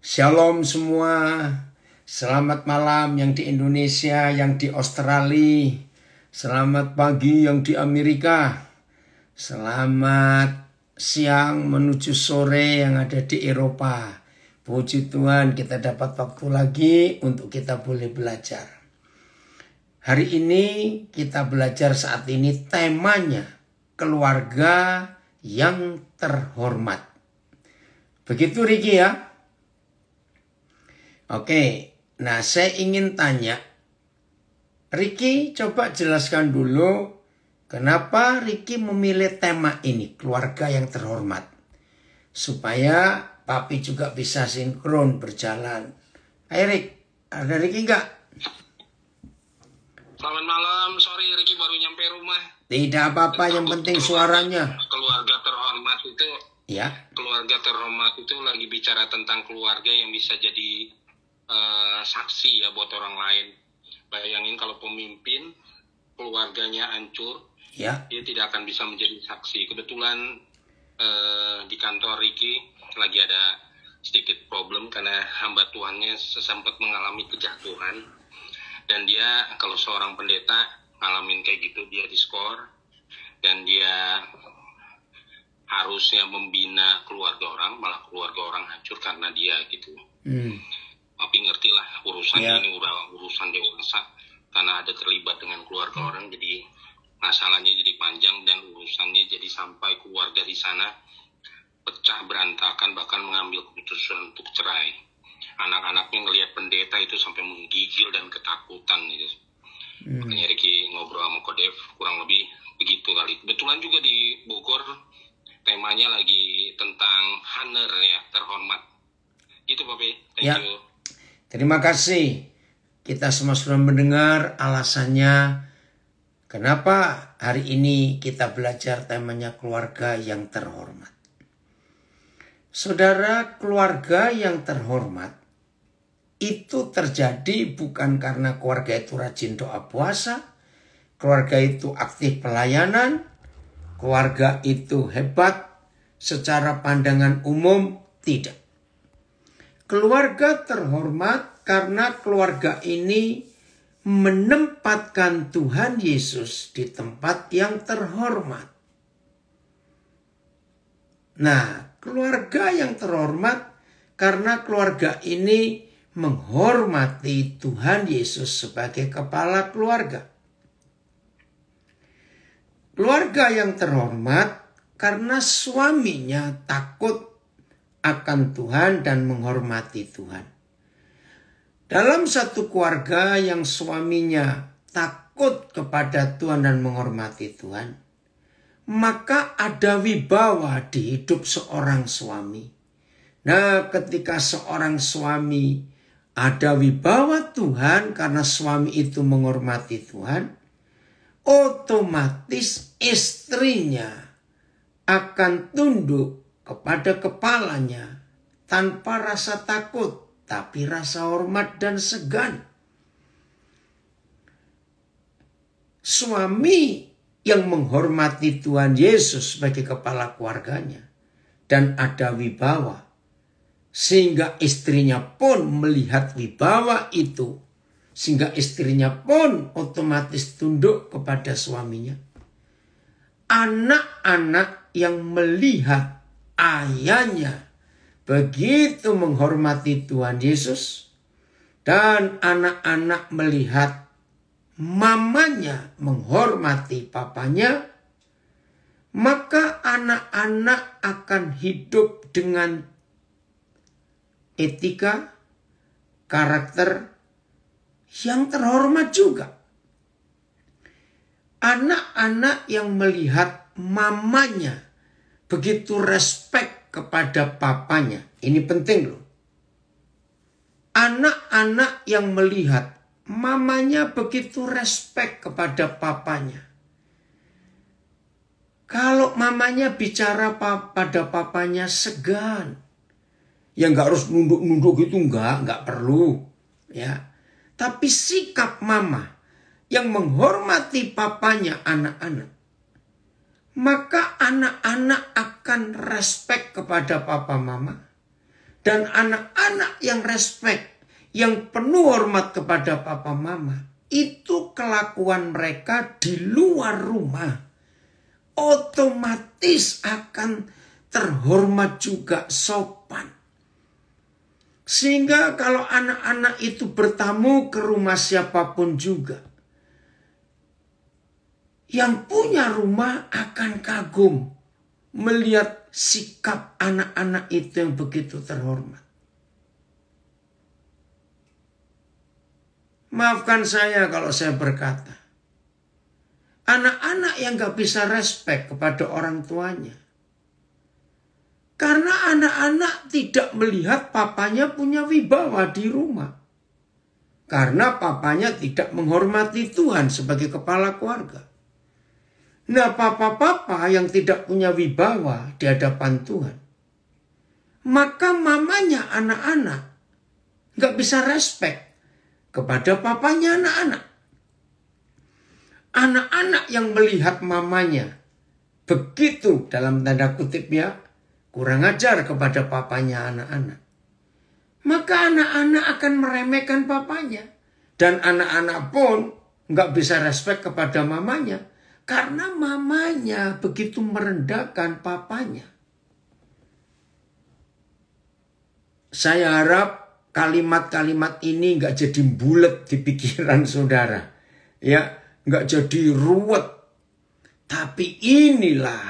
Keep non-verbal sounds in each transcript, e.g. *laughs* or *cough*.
Shalom semua, selamat malam yang di Indonesia, yang di Australia, selamat pagi yang di Amerika, selamat siang menuju sore yang ada di Eropa. Puji Tuhan kita dapat waktu lagi untuk kita boleh belajar. Hari ini kita belajar saat ini temanya keluarga yang terhormat. Begitu Riki ya. Oke, nah saya ingin tanya, Riki coba jelaskan dulu kenapa Riki memilih tema ini, keluarga yang terhormat. Supaya papi juga bisa sinkron berjalan. Hai ada Riki nggak? Selamat malam, sorry Riki baru nyampe rumah. Tidak apa-apa, yang penting suaranya. Keluarga terhormat itu, ya. keluarga terhormat itu lagi bicara tentang keluarga yang bisa jadi Eh, saksi ya buat orang lain. Bayangin kalau pemimpin keluarganya hancur, ya. dia tidak akan bisa menjadi saksi. Kebetulan uh, di kantor Ricky lagi ada sedikit problem karena hamba Tuhannya sesempat mengalami kejatuhan dan dia kalau seorang pendeta ngalamin kayak gitu dia diskor dan dia harusnya membina keluarga orang malah keluarga orang hancur karena dia gitu hmm. Tapi ngerti lah urusannya yeah. ini udah urusan dewasa karena ada terlibat dengan keluarga hmm. orang jadi masalahnya jadi panjang dan urusannya jadi sampai keluarga di sana pecah berantakan bahkan mengambil keputusan untuk cerai anak-anaknya ngelihat pendeta itu sampai menggigil dan ketakutan gitu hmm. makanya Ricky ngobrol sama Kodev kurang lebih begitu kali kebetulan juga di Bogor temanya lagi tentang Hunter ya terhormat gitu Papi thank ya. you Terima kasih. Kita semua sudah mendengar alasannya kenapa hari ini kita belajar temanya keluarga yang terhormat. Saudara, keluarga yang terhormat itu terjadi bukan karena keluarga itu rajin doa puasa, keluarga itu aktif pelayanan, keluarga itu hebat secara pandangan umum tidak keluarga terhormat karena keluarga ini menempatkan Tuhan Yesus di tempat yang terhormat. Nah, keluarga yang terhormat karena keluarga ini menghormati Tuhan Yesus sebagai kepala keluarga. Keluarga yang terhormat karena suaminya takut akan Tuhan dan menghormati Tuhan. Dalam satu keluarga yang suaminya takut kepada Tuhan dan menghormati Tuhan, maka ada wibawa di hidup seorang suami. Nah, ketika seorang suami ada wibawa Tuhan karena suami itu menghormati Tuhan, otomatis istrinya akan tunduk kepada kepalanya tanpa rasa takut, tapi rasa hormat dan segan. Suami yang menghormati Tuhan Yesus sebagai kepala keluarganya dan ada wibawa, sehingga istrinya pun melihat wibawa itu, sehingga istrinya pun otomatis tunduk kepada suaminya. Anak-anak yang melihat ayahnya begitu menghormati Tuhan Yesus dan anak-anak melihat mamanya menghormati papanya maka anak-anak akan hidup dengan etika karakter yang terhormat juga anak-anak yang melihat mamanya begitu respect kepada papanya. Ini penting loh. Anak-anak yang melihat mamanya begitu respect kepada papanya. Kalau mamanya bicara pada papanya segan. Ya nggak harus nunduk-nunduk gitu nggak, nggak perlu. Ya, tapi sikap mama yang menghormati papanya anak-anak maka anak-anak akan respect kepada papa mama. Dan anak-anak yang respect, yang penuh hormat kepada papa mama, itu kelakuan mereka di luar rumah. Otomatis akan terhormat juga sopan. Sehingga kalau anak-anak itu bertamu ke rumah siapapun juga, yang punya rumah akan kagum melihat sikap anak-anak itu yang begitu terhormat. Maafkan saya kalau saya berkata, anak-anak yang gak bisa respek kepada orang tuanya. Karena anak-anak tidak melihat papanya punya wibawa di rumah. Karena papanya tidak menghormati Tuhan sebagai kepala keluarga. Nah, papa-papa yang tidak punya wibawa di hadapan Tuhan, maka mamanya anak-anak nggak bisa respek kepada papanya anak-anak. Anak-anak yang melihat mamanya begitu dalam tanda kutipnya kurang ajar kepada papanya anak-anak. Maka anak-anak akan meremehkan papanya. Dan anak-anak pun nggak bisa respect kepada mamanya. Karena mamanya begitu merendahkan papanya. Saya harap kalimat-kalimat ini nggak jadi bulat di pikiran saudara. Ya, nggak jadi ruwet. Tapi inilah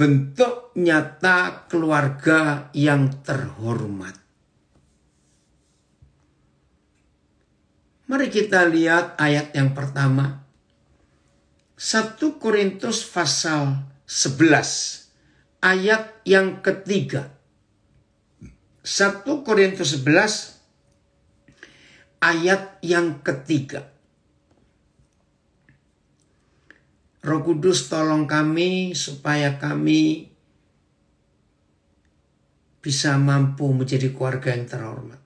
bentuk nyata keluarga yang terhormat. Mari kita lihat ayat yang pertama. 1 Korintus pasal 11 ayat yang ketiga. 1 Korintus 11 ayat yang ketiga. Roh Kudus tolong kami supaya kami bisa mampu menjadi keluarga yang terhormat.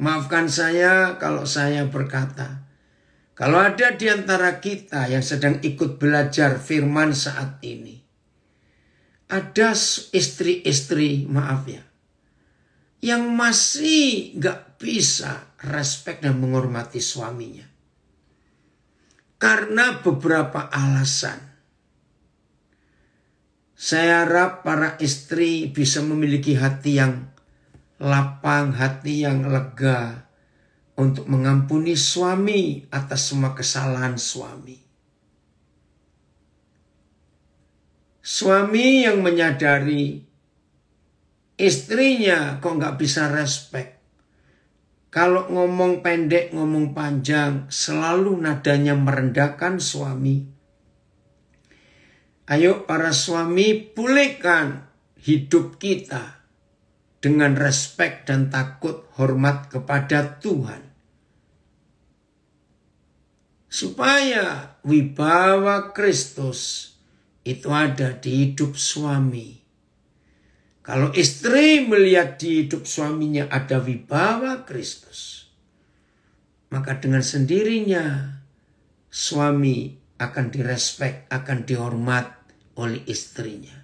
Maafkan saya kalau saya berkata, kalau ada di antara kita yang sedang ikut belajar firman saat ini, ada istri-istri, maaf ya, yang masih gak bisa respek dan menghormati suaminya. Karena beberapa alasan. Saya harap para istri bisa memiliki hati yang lapang, hati yang lega, untuk mengampuni suami atas semua kesalahan suami. Suami yang menyadari istrinya kok nggak bisa respek. Kalau ngomong pendek, ngomong panjang, selalu nadanya merendahkan suami. Ayo para suami pulihkan hidup kita dengan respek dan takut hormat kepada Tuhan supaya wibawa Kristus itu ada di hidup suami. Kalau istri melihat di hidup suaminya ada wibawa Kristus, maka dengan sendirinya suami akan direspek, akan dihormat oleh istrinya.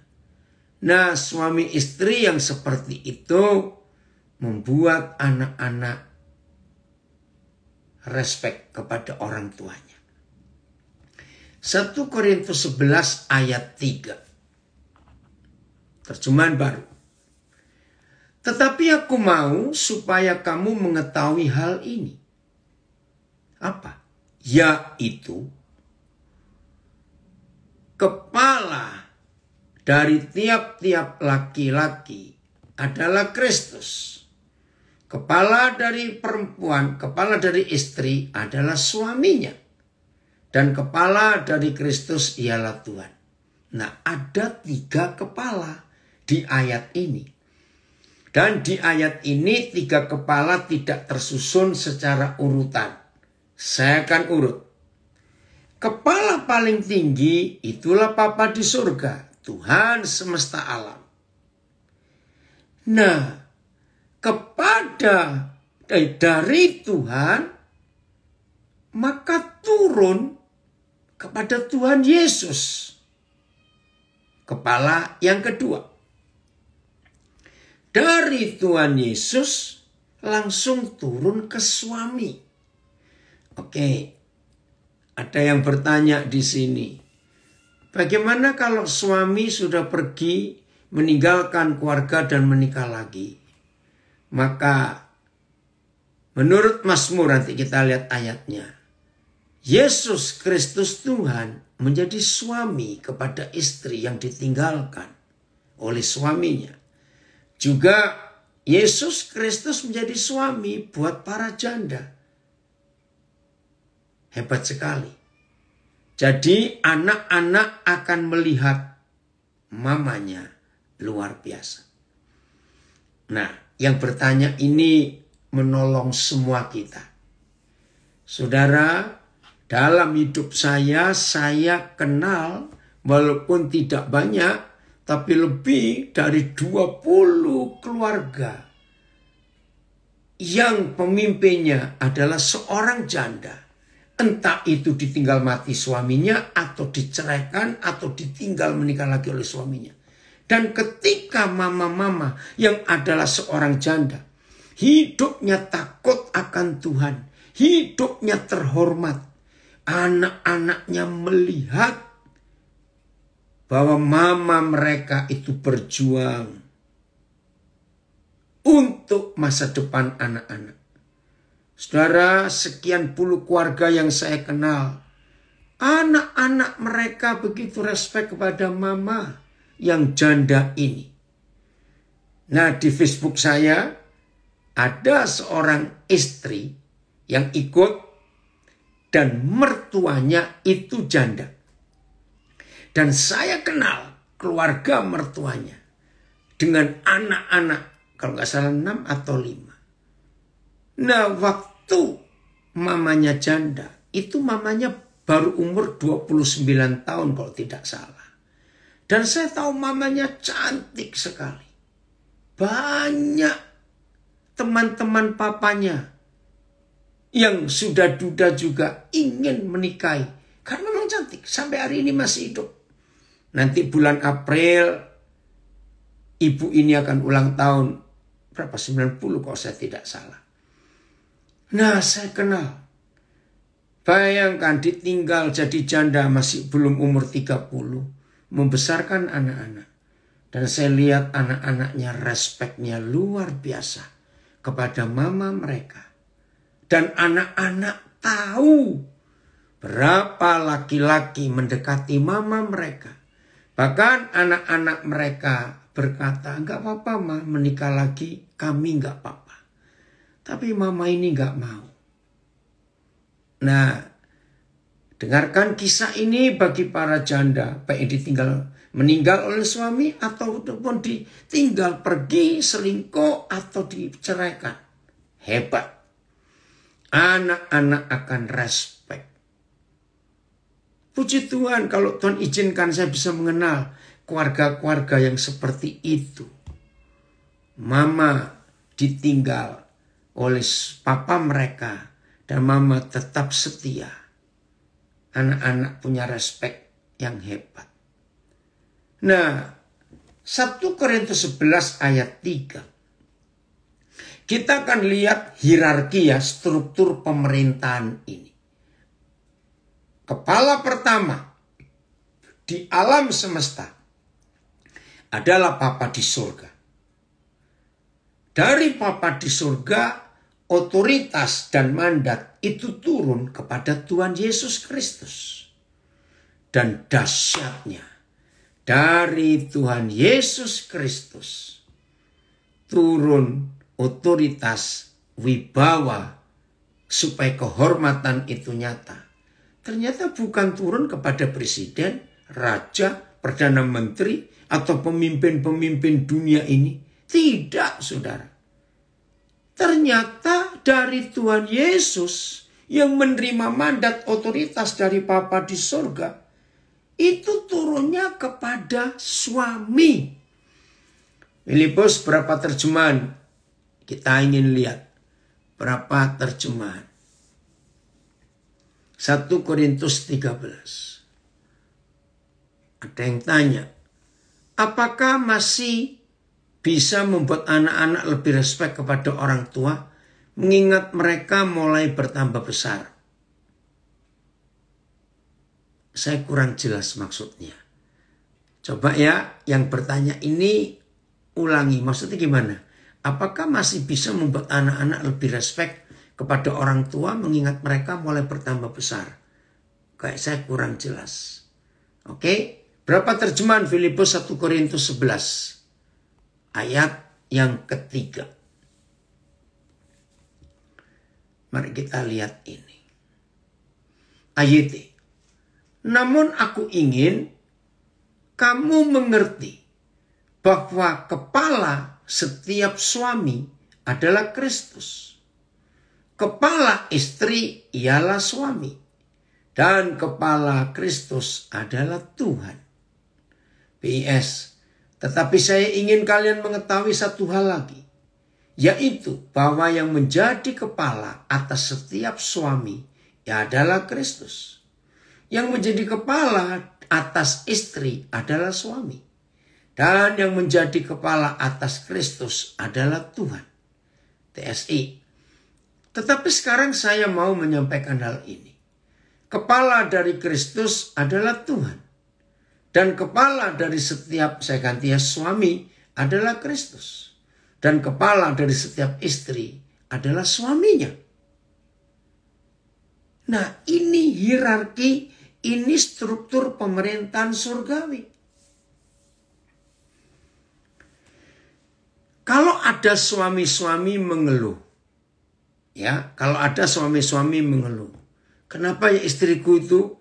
Nah, suami istri yang seperti itu membuat anak-anak respek kepada orang tua 1 Korintus 11 ayat 3. Terjemahan baru. Tetapi aku mau supaya kamu mengetahui hal ini. Apa? Yaitu kepala dari tiap-tiap laki-laki adalah Kristus. Kepala dari perempuan, kepala dari istri adalah suaminya dan kepala dari Kristus ialah Tuhan. Nah, ada tiga kepala di ayat ini. Dan di ayat ini tiga kepala tidak tersusun secara urutan. Saya akan urut. Kepala paling tinggi itulah Papa di surga, Tuhan semesta alam. Nah, kepada eh, dari Tuhan maka turun kepada Tuhan Yesus. Kepala yang kedua. Dari Tuhan Yesus langsung turun ke suami. Oke. Ada yang bertanya di sini. Bagaimana kalau suami sudah pergi meninggalkan keluarga dan menikah lagi? Maka menurut Mazmur nanti kita lihat ayatnya. Yesus Kristus Tuhan menjadi suami kepada istri yang ditinggalkan oleh suaminya. Juga Yesus Kristus menjadi suami buat para janda. Hebat sekali. Jadi anak-anak akan melihat mamanya luar biasa. Nah, yang bertanya ini menolong semua kita. Saudara, dalam hidup saya, saya kenal walaupun tidak banyak, tapi lebih dari 20 keluarga yang pemimpinnya adalah seorang janda. Entah itu ditinggal mati suaminya atau diceraikan atau ditinggal menikah lagi oleh suaminya. Dan ketika mama-mama yang adalah seorang janda, hidupnya takut akan Tuhan, hidupnya terhormat, anak-anaknya melihat bahwa mama mereka itu berjuang untuk masa depan anak-anak. Saudara, sekian puluh keluarga yang saya kenal, anak-anak mereka begitu respek kepada mama yang janda ini. Nah, di Facebook saya ada seorang istri yang ikut dan mertuanya itu janda. Dan saya kenal keluarga mertuanya dengan anak-anak kalau nggak salah enam atau lima. Nah waktu mamanya janda itu mamanya baru umur 29 tahun kalau tidak salah. Dan saya tahu mamanya cantik sekali. Banyak teman-teman papanya yang sudah duda juga ingin menikahi. Karena memang cantik, sampai hari ini masih hidup. Nanti bulan April, ibu ini akan ulang tahun. Berapa? 90 kalau saya tidak salah. Nah, saya kenal. Bayangkan ditinggal jadi janda masih belum umur 30. Membesarkan anak-anak. Dan saya lihat anak-anaknya respeknya luar biasa kepada mama mereka dan anak-anak tahu berapa laki-laki mendekati mama mereka. Bahkan anak-anak mereka berkata, nggak apa-apa ma, menikah lagi, kami nggak apa-apa. Tapi mama ini nggak mau. Nah, dengarkan kisah ini bagi para janda, baik ditinggal meninggal oleh suami atau ataupun ditinggal pergi selingkuh atau diceraikan. Hebat anak-anak akan respect. Puji Tuhan kalau Tuhan izinkan saya bisa mengenal keluarga-keluarga yang seperti itu. Mama ditinggal oleh papa mereka dan mama tetap setia. Anak-anak punya respect yang hebat. Nah, 1 Korintus 11 ayat 3 kita akan lihat hierarki ya struktur pemerintahan ini. Kepala pertama di alam semesta adalah Papa di surga. Dari Papa di surga, otoritas dan mandat itu turun kepada Tuhan Yesus Kristus. Dan dasyatnya dari Tuhan Yesus Kristus turun otoritas, wibawa, supaya kehormatan itu nyata. Ternyata bukan turun kepada presiden, raja, perdana menteri, atau pemimpin-pemimpin dunia ini. Tidak, saudara. Ternyata dari Tuhan Yesus yang menerima mandat otoritas dari Papa di sorga, itu turunnya kepada suami. Filipus berapa terjemahan? Kita ingin lihat berapa terjemahan. 1 Korintus 13. Ada yang tanya, apakah masih bisa membuat anak-anak lebih respek kepada orang tua mengingat mereka mulai bertambah besar? Saya kurang jelas maksudnya. Coba ya yang bertanya ini ulangi maksudnya gimana? Apakah masih bisa membuat anak-anak lebih respect kepada orang tua mengingat mereka mulai bertambah besar? Kayak saya kurang jelas. Oke, berapa terjemahan Filipus 1 Korintus 11 ayat yang ketiga? Mari kita lihat ini. Ayat Namun aku ingin kamu mengerti bahwa kepala setiap suami adalah Kristus. Kepala istri ialah suami, dan kepala Kristus adalah Tuhan. PS, tetapi saya ingin kalian mengetahui satu hal lagi, yaitu bahwa yang menjadi kepala atas setiap suami adalah Kristus. Yang menjadi kepala atas istri adalah suami dan yang menjadi kepala atas Kristus adalah Tuhan. TSI. Tetapi sekarang saya mau menyampaikan hal ini. Kepala dari Kristus adalah Tuhan. Dan kepala dari setiap, saya ganti ya, suami adalah Kristus. Dan kepala dari setiap istri adalah suaminya. Nah ini hierarki, ini struktur pemerintahan surgawi. Kalau ada suami-suami mengeluh, ya, kalau ada suami-suami mengeluh, kenapa ya istriku itu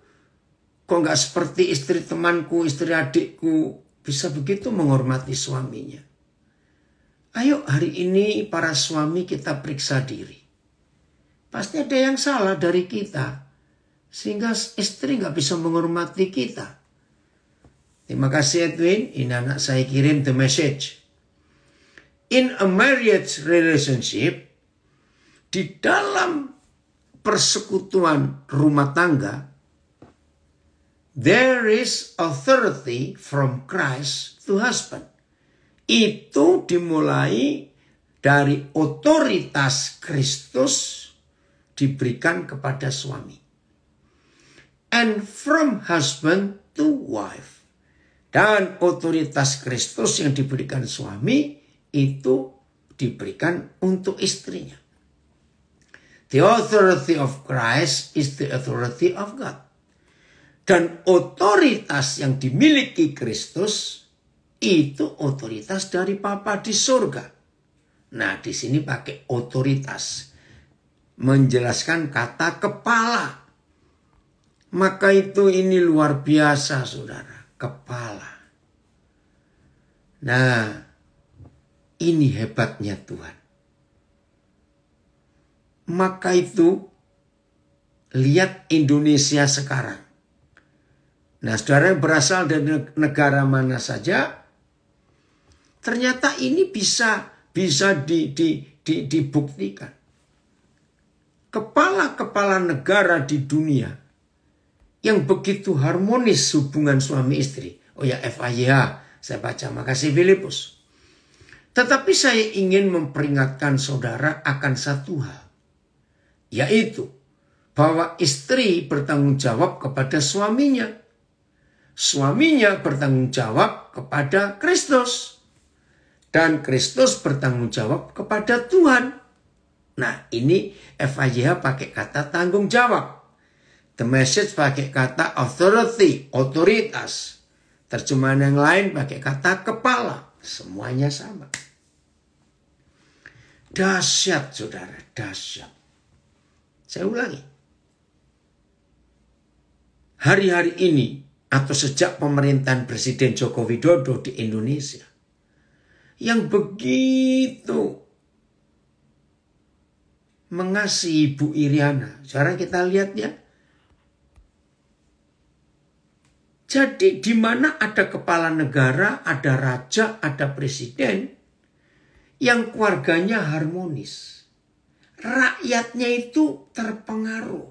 kok nggak seperti istri temanku, istri adikku, bisa begitu menghormati suaminya. Ayo hari ini para suami kita periksa diri. Pasti ada yang salah dari kita. Sehingga istri nggak bisa menghormati kita. Terima kasih Edwin. Ini anak saya kirim the message in a marriage relationship, di dalam persekutuan rumah tangga, there is authority from Christ to husband. Itu dimulai dari otoritas Kristus diberikan kepada suami. And from husband to wife. Dan otoritas Kristus yang diberikan suami itu diberikan untuk istrinya. The authority of Christ is the authority of God. Dan otoritas yang dimiliki Kristus itu otoritas dari Papa di surga. Nah, di sini pakai otoritas menjelaskan kata kepala. Maka itu ini luar biasa saudara, kepala. Nah, ini hebatnya Tuhan. Maka itu, lihat Indonesia sekarang. Nah, saudara yang berasal dari negara mana saja, ternyata ini bisa bisa di, di, di, dibuktikan. Kepala-kepala negara di dunia yang begitu harmonis hubungan suami istri. Oh ya, FIA, saya baca, makasih Filipus tetapi saya ingin memperingatkan saudara akan satu hal, yaitu bahwa istri bertanggung jawab kepada suaminya. Suaminya bertanggung jawab kepada Kristus. Dan Kristus bertanggung jawab kepada Tuhan. Nah ini FIJH pakai kata tanggung jawab. The message pakai kata authority, otoritas. Terjemahan yang lain pakai kata kepala. Semuanya sama. Dahsyat saudara, dahsyat. Saya ulangi. Hari-hari ini atau sejak pemerintahan Presiden Joko Widodo di Indonesia yang begitu mengasihi Ibu Iriana. Sekarang kita lihat ya, Jadi di mana ada kepala negara, ada raja, ada presiden yang keluarganya harmonis. Rakyatnya itu terpengaruh.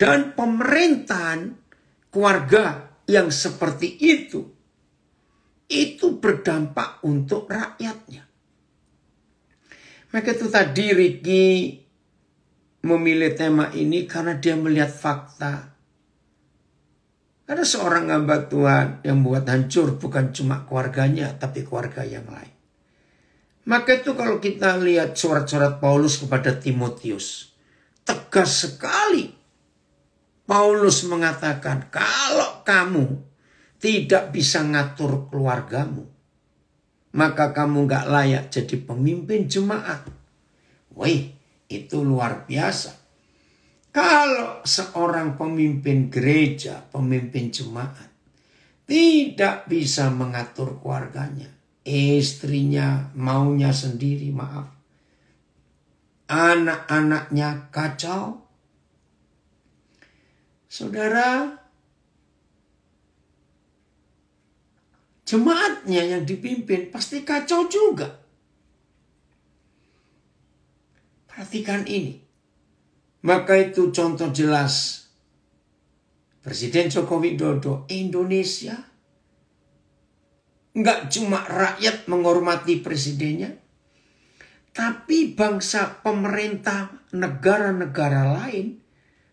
Dan pemerintahan keluarga yang seperti itu itu berdampak untuk rakyatnya. Maka itu tadi Ricky memilih tema ini karena dia melihat fakta ada seorang hamba Tuhan yang buat hancur bukan cuma keluarganya, tapi keluarga yang lain. Maka itu kalau kita lihat surat-surat Paulus kepada Timotius, tegas sekali. Paulus mengatakan, kalau kamu tidak bisa ngatur keluargamu, maka kamu gak layak jadi pemimpin jemaat. Wih, itu luar biasa. Kalau seorang pemimpin gereja, pemimpin jemaat, tidak bisa mengatur keluarganya, istrinya maunya sendiri, maaf. Anak-anaknya kacau. Saudara, jemaatnya yang dipimpin pasti kacau juga. Perhatikan ini. Maka itu contoh jelas. Presiden Joko Widodo, Indonesia nggak cuma rakyat menghormati presidennya, tapi bangsa pemerintah negara-negara lain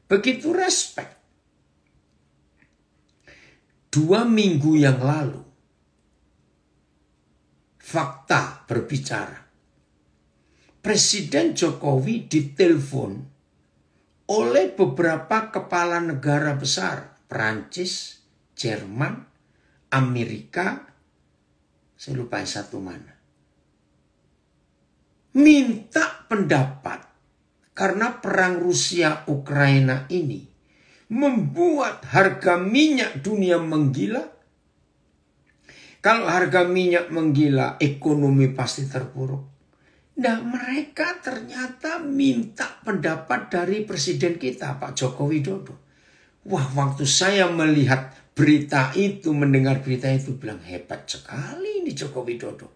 begitu respek. Dua minggu yang lalu, fakta berbicara. Presiden Jokowi ditelepon oleh beberapa kepala negara besar, Prancis, Jerman, Amerika, saya lupa yang satu mana. Minta pendapat karena perang Rusia Ukraina ini membuat harga minyak dunia menggila. Kalau harga minyak menggila, ekonomi pasti terpuruk. Nah mereka ternyata minta pendapat dari presiden kita Pak Joko Widodo. Wah waktu saya melihat berita itu, mendengar berita itu bilang hebat sekali ini Joko Widodo.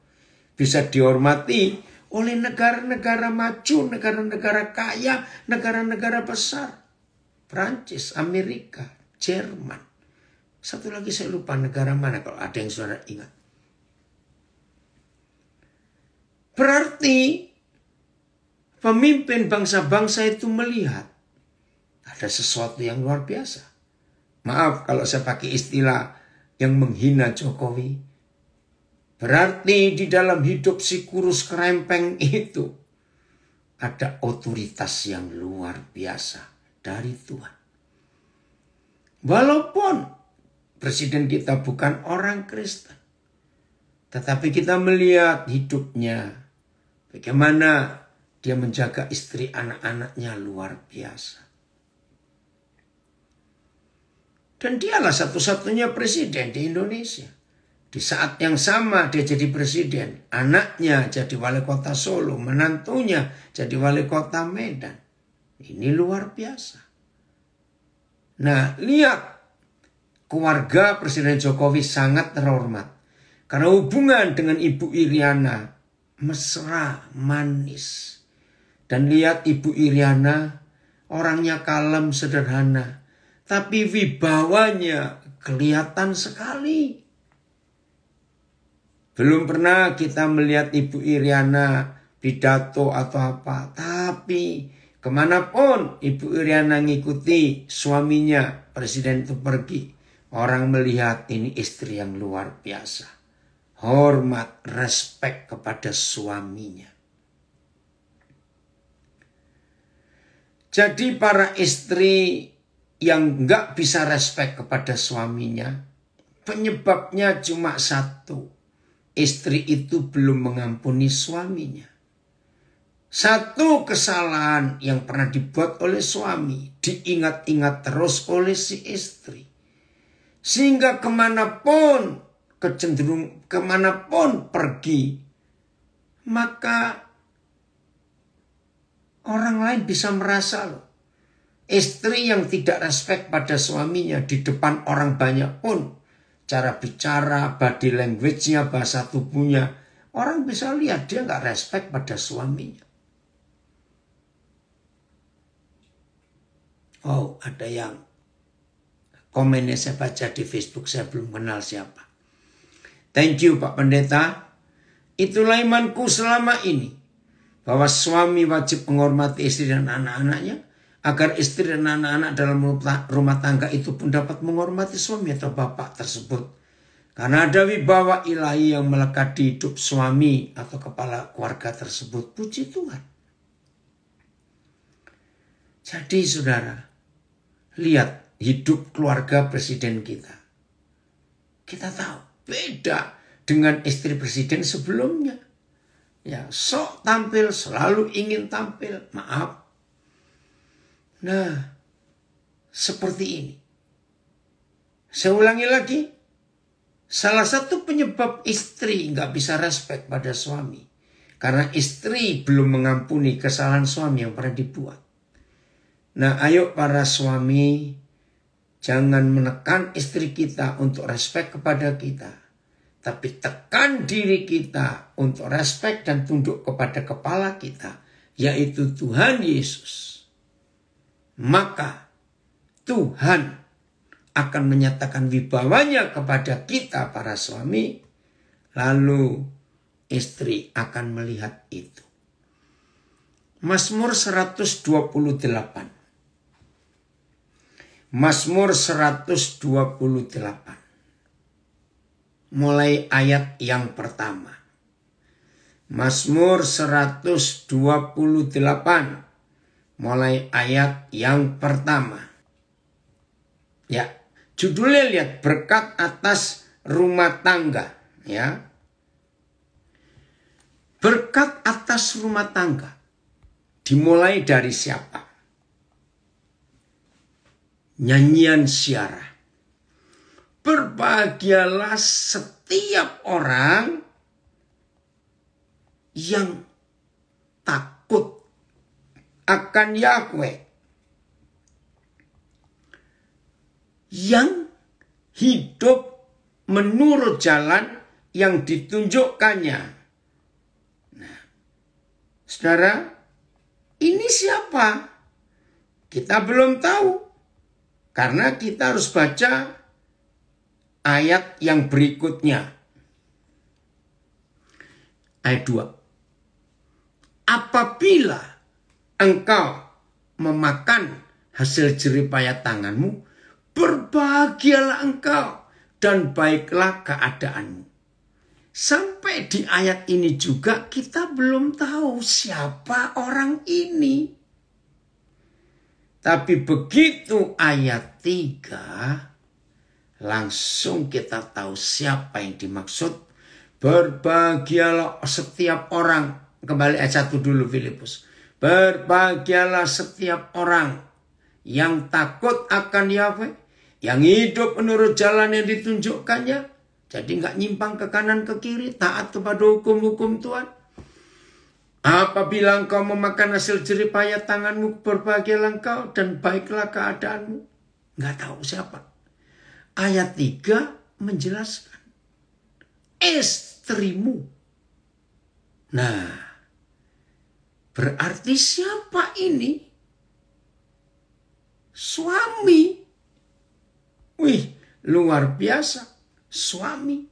Bisa dihormati oleh negara-negara maju, negara-negara kaya, negara-negara besar. Prancis, Amerika, Jerman. Satu lagi saya lupa negara mana kalau ada yang saudara ingat. Berarti pemimpin bangsa-bangsa itu melihat ada sesuatu yang luar biasa. Maaf kalau saya pakai istilah yang menghina Jokowi. Berarti di dalam hidup si kurus kerempeng itu ada otoritas yang luar biasa dari Tuhan. Walaupun presiden kita bukan orang Kristen, tetapi kita melihat hidupnya, Bagaimana dia menjaga istri anak-anaknya luar biasa. Dan dialah satu-satunya presiden di Indonesia. Di saat yang sama dia jadi presiden. Anaknya jadi wali kota Solo. Menantunya jadi wali kota Medan. Ini luar biasa. Nah lihat. Keluarga Presiden Jokowi sangat terhormat. Karena hubungan dengan Ibu Iriana mesra, manis. Dan lihat Ibu Iriana, orangnya kalem, sederhana. Tapi wibawanya kelihatan sekali. Belum pernah kita melihat Ibu Iriana pidato atau apa. Tapi kemanapun Ibu Iriana ngikuti suaminya, presiden itu pergi. Orang melihat ini istri yang luar biasa hormat, respek kepada suaminya. Jadi para istri yang nggak bisa respek kepada suaminya, penyebabnya cuma satu. Istri itu belum mengampuni suaminya. Satu kesalahan yang pernah dibuat oleh suami diingat-ingat terus oleh si istri. Sehingga kemanapun kecenderung kemanapun pergi, maka orang lain bisa merasa loh. Istri yang tidak respect pada suaminya di depan orang banyak pun, cara bicara, body language-nya, bahasa tubuhnya, orang bisa lihat dia nggak respect pada suaminya. Oh, ada yang komennya saya baca di Facebook, saya belum kenal siapa. Thank you Pak Pendeta. Itulah imanku selama ini. Bahwa suami wajib menghormati istri dan anak-anaknya. Agar istri dan anak-anak dalam rumah tangga itu pun dapat menghormati suami atau bapak tersebut. Karena ada wibawa ilahi yang melekat di hidup suami atau kepala keluarga tersebut. Puji Tuhan. Jadi saudara, lihat hidup keluarga presiden kita. Kita tahu Beda dengan istri presiden sebelumnya. Ya, sok tampil, selalu ingin tampil. Maaf. Nah, seperti ini. Saya ulangi lagi. Salah satu penyebab istri nggak bisa respect pada suami. Karena istri belum mengampuni kesalahan suami yang pernah dibuat. Nah ayo para suami Jangan menekan istri kita untuk respek kepada kita. Tapi tekan diri kita untuk respek dan tunduk kepada kepala kita. Yaitu Tuhan Yesus. Maka Tuhan akan menyatakan wibawanya kepada kita para suami. Lalu istri akan melihat itu. Mazmur 128 Mazmur 128. Mulai ayat yang pertama. Mazmur 128. Mulai ayat yang pertama. Ya, judulnya lihat berkat atas rumah tangga, ya. Berkat atas rumah tangga dimulai dari siapa? Nyanyian siara. Berbahagialah setiap orang yang takut akan Yahweh. Yang hidup menurut jalan yang ditunjukkannya. Nah, saudara, ini siapa? Kita belum tahu. Karena kita harus baca ayat yang berikutnya. Ayat 2. Apabila engkau memakan hasil jeripaya tanganmu, berbahagialah engkau dan baiklah keadaanmu. Sampai di ayat ini juga kita belum tahu siapa orang ini. Tapi begitu ayat 3 langsung kita tahu siapa yang dimaksud. Berbahagialah setiap orang. Kembali ayat 1 dulu Filipus. Berbahagialah setiap orang yang takut akan Yahweh. Yang hidup menurut jalan yang ditunjukkannya. Jadi nggak nyimpang ke kanan ke kiri. Taat kepada hukum-hukum Tuhan. Apabila engkau memakan hasil jeripaya tanganmu, berbahagialah engkau dan baiklah keadaanmu. Enggak tahu siapa. Ayat 3 menjelaskan. Istrimu. Nah, berarti siapa ini? Suami. Wih, luar biasa. Suami.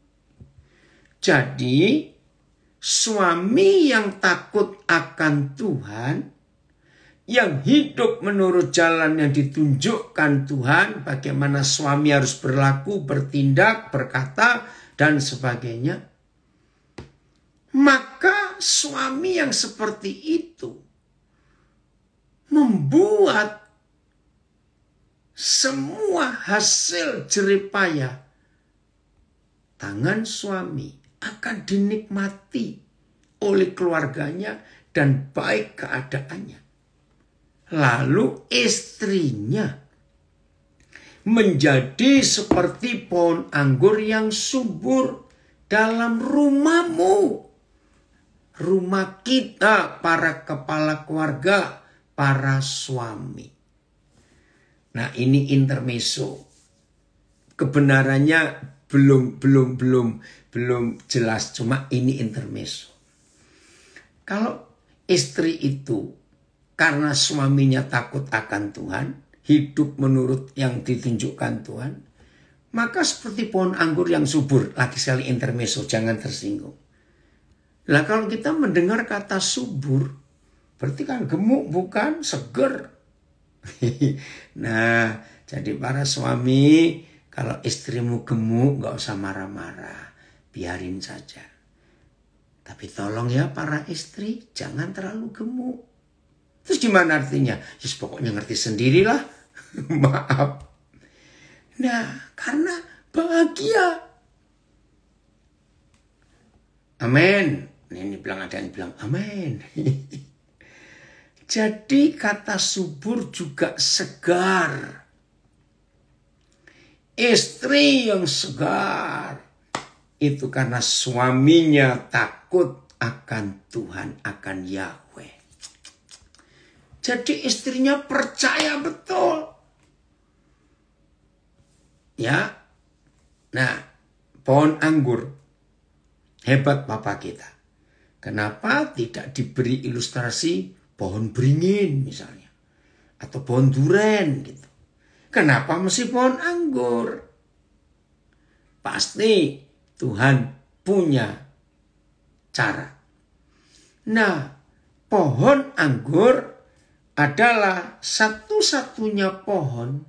Jadi, suami yang takut akan Tuhan, yang hidup menurut jalan yang ditunjukkan Tuhan, bagaimana suami harus berlaku, bertindak, berkata, dan sebagainya. Maka suami yang seperti itu membuat semua hasil jeripaya tangan suami akan dinikmati oleh keluarganya dan baik keadaannya. Lalu istrinya menjadi seperti pohon anggur yang subur dalam rumahmu. Rumah kita, para kepala keluarga, para suami. Nah, ini intermeso. Kebenarannya belum belum belum belum jelas, cuma ini intermezzo. Kalau istri itu karena suaminya takut akan Tuhan, hidup menurut yang ditunjukkan Tuhan, maka seperti pohon anggur yang subur, lagi sekali intermezzo, jangan tersinggung. lah kalau kita mendengar kata subur, berarti kan gemuk bukan seger. *laughs* nah, jadi para suami, kalau istrimu gemuk gak usah marah-marah biarin saja. Tapi tolong ya para istri, jangan terlalu gemuk. Terus gimana artinya? Ya yes, pokoknya ngerti sendirilah. *laughs* Maaf. Nah, karena bahagia. Amin. Ini bilang ada yang bilang amin. *laughs* Jadi kata subur juga segar. Istri yang segar itu karena suaminya takut akan Tuhan, akan Yahweh. Jadi istrinya percaya betul. Ya. Nah, pohon anggur hebat Bapak kita. Kenapa tidak diberi ilustrasi pohon beringin misalnya atau pohon duren gitu. Kenapa mesti pohon anggur? Pasti Tuhan punya cara. Nah, pohon anggur adalah satu-satunya pohon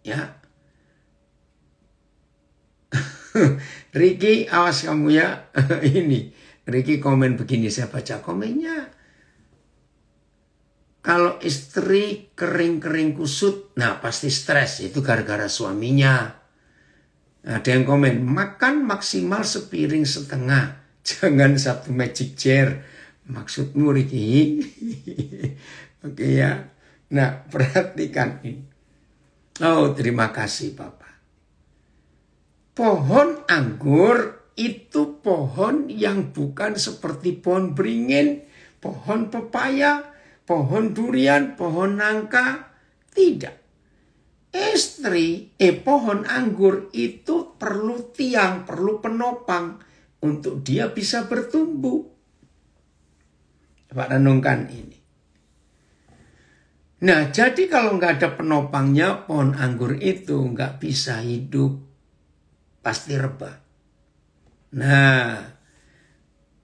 ya. *laughs* Riki awas kamu ya. *laughs* Ini Riki komen begini saya baca komennya. Kalau istri kering-kering kusut, nah pasti stres itu gara-gara suaminya ada nah, yang komen, makan maksimal sepiring setengah. *laughs* Jangan satu magic chair Maksudmu Riki? *laughs* Oke ya. Nah, *laughs* perhatikan ini. Oh, terima kasih Bapak. Pohon anggur itu pohon yang bukan seperti pohon beringin, pohon pepaya, pohon durian, pohon nangka. Tidak istri, eh pohon anggur itu perlu tiang, perlu penopang untuk dia bisa bertumbuh. Coba renungkan ini. Nah, jadi kalau nggak ada penopangnya, pohon anggur itu nggak bisa hidup. Pasti rebah. Nah,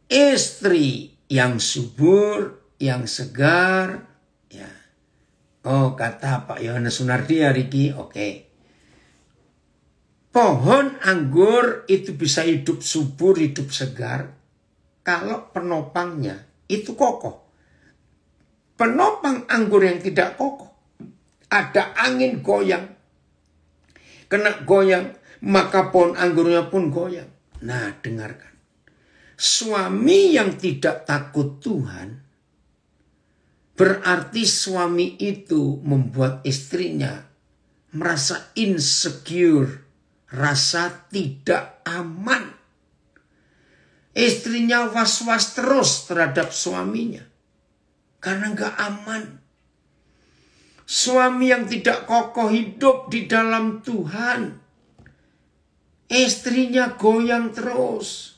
istri yang subur, yang segar, Oh, kata Pak Yohanes Sunardi ya Riki. Oke. Pohon anggur itu bisa hidup subur, hidup segar kalau penopangnya itu kokoh. Penopang anggur yang tidak kokoh, ada angin goyang, kena goyang, maka pohon anggurnya pun goyang. Nah, dengarkan. Suami yang tidak takut Tuhan Berarti suami itu membuat istrinya merasa insecure, rasa tidak aman. Istrinya was-was terus terhadap suaminya. Karena nggak aman. Suami yang tidak kokoh hidup di dalam Tuhan. Istrinya goyang terus.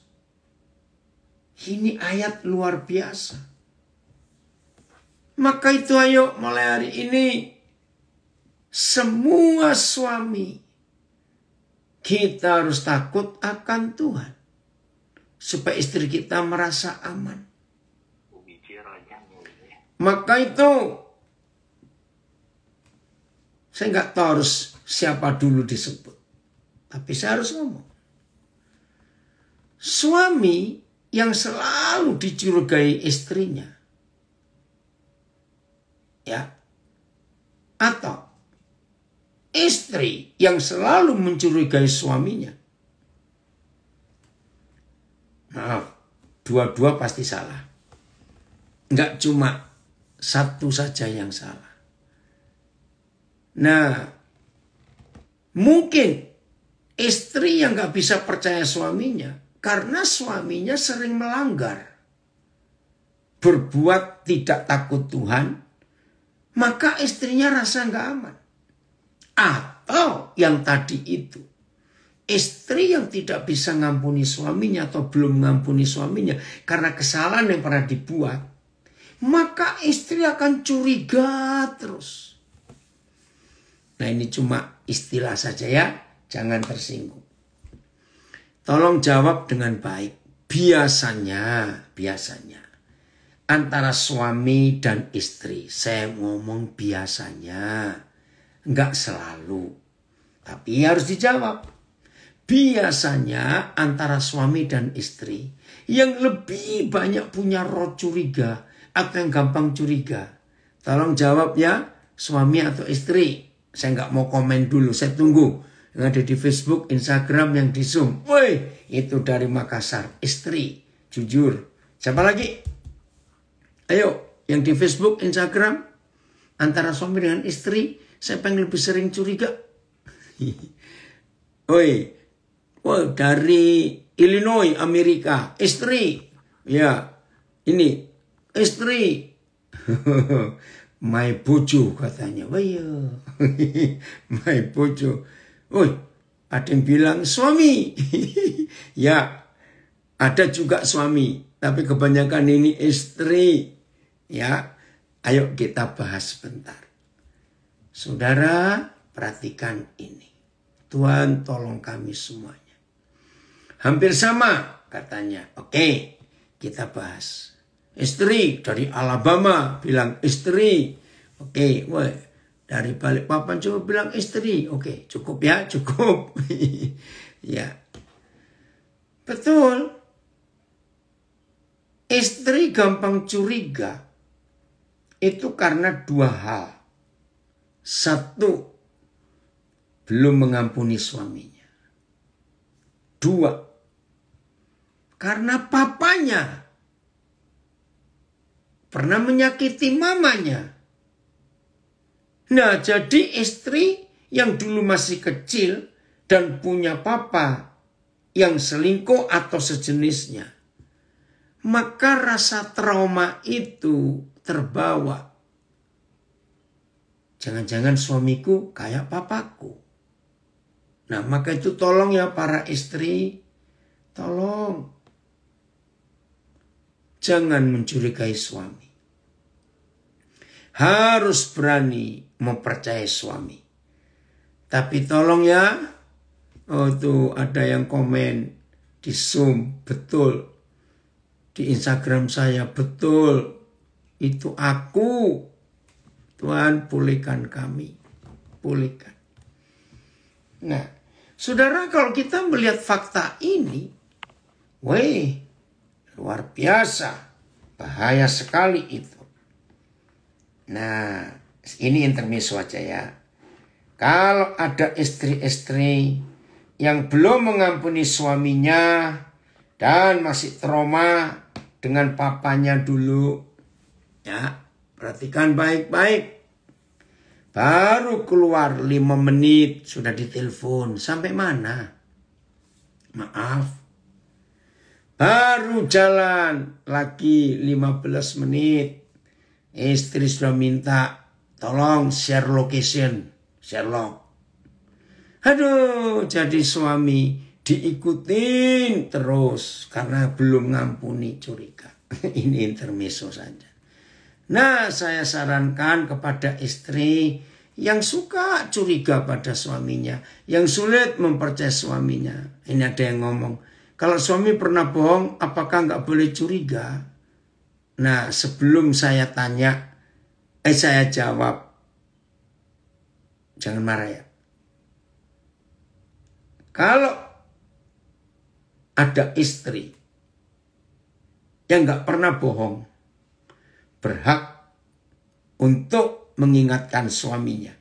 Ini ayat luar biasa maka itu ayo mulai hari ini semua suami kita harus takut akan Tuhan supaya istri kita merasa aman. Maka itu saya nggak tahu harus siapa dulu disebut. Tapi saya harus ngomong. Suami yang selalu dicurigai istrinya ya atau istri yang selalu mencurigai suaminya maaf dua-dua pasti salah nggak cuma satu saja yang salah nah mungkin istri yang nggak bisa percaya suaminya karena suaminya sering melanggar berbuat tidak takut Tuhan maka istrinya rasa nggak aman. Atau yang tadi itu, istri yang tidak bisa ngampuni suaminya atau belum ngampuni suaminya karena kesalahan yang pernah dibuat, maka istri akan curiga terus. Nah ini cuma istilah saja ya, jangan tersinggung. Tolong jawab dengan baik. Biasanya, biasanya antara suami dan istri. Saya ngomong biasanya, nggak selalu. Tapi harus dijawab. Biasanya antara suami dan istri yang lebih banyak punya roh curiga atau yang gampang curiga. Tolong jawab ya, suami atau istri. Saya nggak mau komen dulu, saya tunggu. Yang ada di Facebook, Instagram, yang di Zoom. Woi, itu dari Makassar, istri. Jujur. Siapa lagi? Ayo, yang di Facebook, Instagram, antara suami dengan istri, saya pengen lebih sering curiga? *laughs* Oi, wow, dari Illinois, Amerika, istri, ya, ini istri, *laughs* my bojo katanya, ya, *laughs* my bojo, oi, ada yang bilang suami, ya, ada juga suami, tapi kebanyakan ini istri. Ya, ayo kita bahas sebentar. Saudara, perhatikan ini. Tuhan tolong kami semuanya. Hampir sama katanya. Oke, kita bahas. Istri dari Alabama bilang istri. Oke, wah dari balik papan coba bilang istri. Oke, cukup ya, cukup. *laughs* ya. Betul. Istri gampang curiga itu karena dua hal. Satu, belum mengampuni suaminya. Dua, karena papanya pernah menyakiti mamanya. Nah, jadi istri yang dulu masih kecil dan punya papa yang selingkuh atau sejenisnya maka rasa trauma itu terbawa. Jangan-jangan suamiku kayak papaku. Nah, maka itu tolong ya para istri, tolong jangan mencurigai suami. Harus berani mempercayai suami. Tapi tolong ya, oh tuh ada yang komen di Zoom, betul di Instagram saya betul itu aku Tuhan pulihkan kami pulihkan nah saudara kalau kita melihat fakta ini weh luar biasa bahaya sekali itu nah ini intermiso aja ya kalau ada istri-istri yang belum mengampuni suaminya dan masih trauma dengan papanya dulu. Ya, perhatikan baik-baik. Baru keluar lima menit sudah ditelepon. Sampai mana? Maaf. Baru jalan lagi 15 menit. Istri sudah minta tolong share location. Share log. Aduh, jadi suami diikutin terus karena belum ngampuni curi. *laughs* Ini intermeso saja. Nah, saya sarankan kepada istri yang suka curiga pada suaminya, yang sulit mempercaya suaminya. Ini ada yang ngomong, kalau suami pernah bohong, apakah nggak boleh curiga? Nah, sebelum saya tanya, eh saya jawab, jangan marah ya. Kalau ada istri yang nggak pernah bohong berhak untuk mengingatkan suaminya.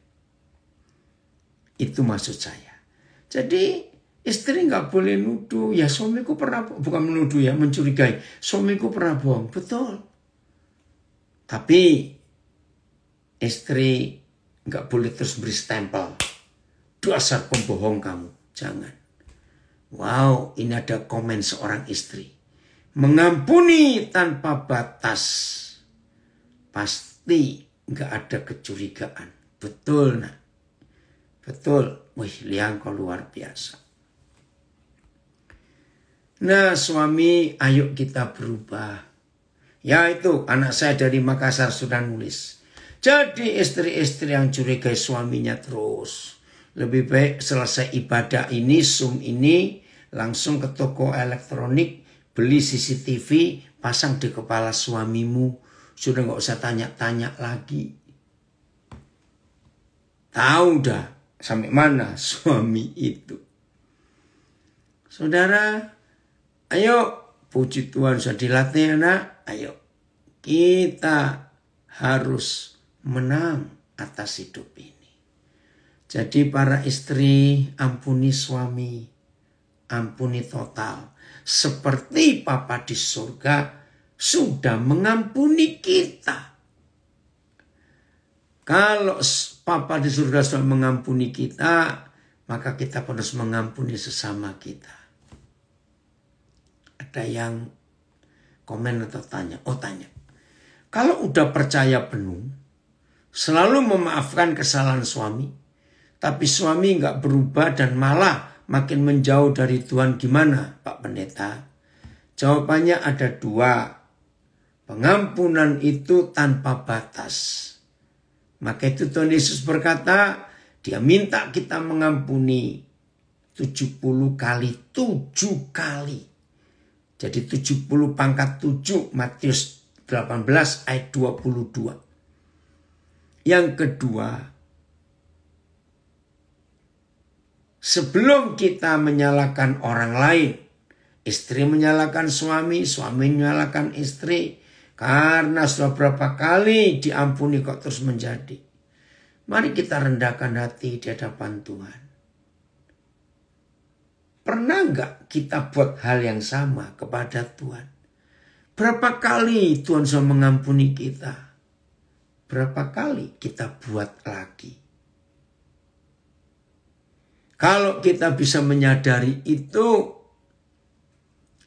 Itu maksud saya. Jadi istri nggak boleh nuduh. Ya suamiku pernah, bukan menuduh ya, mencurigai. Suamiku pernah bohong. Betul. Tapi istri nggak boleh terus beri stempel. Dasar pembohong kamu. Jangan. Wow, ini ada komen seorang istri mengampuni tanpa batas, pasti nggak ada kecurigaan. Betul, nak. Betul. Wih, liang kau luar biasa. Nah, suami, ayo kita berubah. Ya itu, anak saya dari Makassar sudah nulis. Jadi istri-istri yang curiga suaminya terus. Lebih baik selesai ibadah ini, Zoom ini, langsung ke toko elektronik, beli CCTV, pasang di kepala suamimu. Sudah nggak usah tanya-tanya lagi. Tahu dah sampai mana *laughs* suami itu. Saudara, ayo puji Tuhan sudah dilatih anak. Ayo kita harus menang atas hidup ini. Jadi para istri ampuni suami, ampuni total seperti Papa di surga sudah mengampuni kita. Kalau Papa di surga sudah mengampuni kita, maka kita harus mengampuni sesama kita. Ada yang komen atau tanya? Oh tanya. Kalau udah percaya penuh, selalu memaafkan kesalahan suami, tapi suami nggak berubah dan malah makin menjauh dari Tuhan gimana Pak Pendeta? Jawabannya ada dua. Pengampunan itu tanpa batas. Maka itu Tuhan Yesus berkata, dia minta kita mengampuni 70 kali, 7 kali. Jadi 70 pangkat 7 Matius 18 ayat 22. Yang kedua, sebelum kita menyalahkan orang lain. Istri menyalahkan suami, suami menyalahkan istri. Karena sudah berapa kali diampuni kok terus menjadi. Mari kita rendahkan hati di hadapan Tuhan. Pernah nggak kita buat hal yang sama kepada Tuhan? Berapa kali Tuhan sudah mengampuni kita? Berapa kali kita buat lagi? Kalau kita bisa menyadari itu,